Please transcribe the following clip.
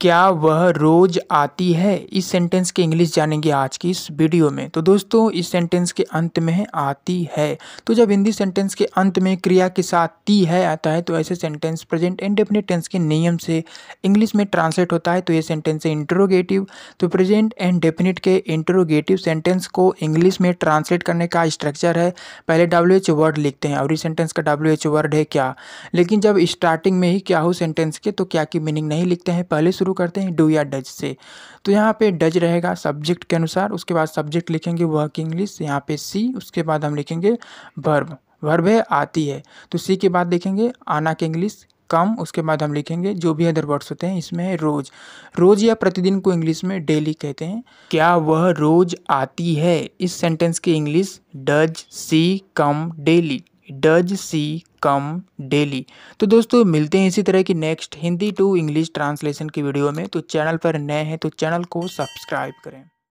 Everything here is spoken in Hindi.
क्या वह रोज़ आती है इस सेंटेंस के इंग्लिश जानेंगे आज की इस वीडियो में तो दोस्तों इस सेंटेंस के अंत में है आती है तो जब हिंदी सेंटेंस के अंत में क्रिया के साथ ती है आता है तो ऐसे sentence present and definite tense के नियम से इंग्लिश में ट्रांसलेट होता है तो ये सेंटेंस है इंटरोगेटिव तो प्रेजेंट एंड डेफिनेट के इंट्रोगेटिव सेंटेंस को इंग्लिश में ट्रांसलेट करने का स्ट्रक्चर है पहले डब्ल्यू वर्ड लिखते हैं और इस सेंटेंस का डब्ल्यू वर्ड है क्या लेकिन जब स्टार्टिंग में ही क्या हो सेंटेंस के तो क्या की मीनिंग नहीं लिखते हैं पहले शुरू शुरू करते हैं डू या डज से तो यहाँ पे डज रहेगा सब्जेक्ट के अनुसार उसके बाद सब्जेक्ट लिखेंगे वर्क इंग्लिश यहाँ पे सी उसके बाद हम लिखेंगे वर्ब वर्ब है आती है तो सी के बाद लिखेंगे आना के इंग्लिश कम उसके बाद हम लिखेंगे जो भी अदर वर्ड्स होते हैं इसमें है रोज़ रोज़ या प्रतिदिन को इंग्लिश में डेली कहते हैं क्या वह रोज़ आती है इस सेंटेंस के English does see come daily does see come daily तो दोस्तों मिलते हैं इसी तरह की next Hindi to English translation की वीडियो में तो चैनल पर नए हैं तो चैनल को सब्सक्राइब करें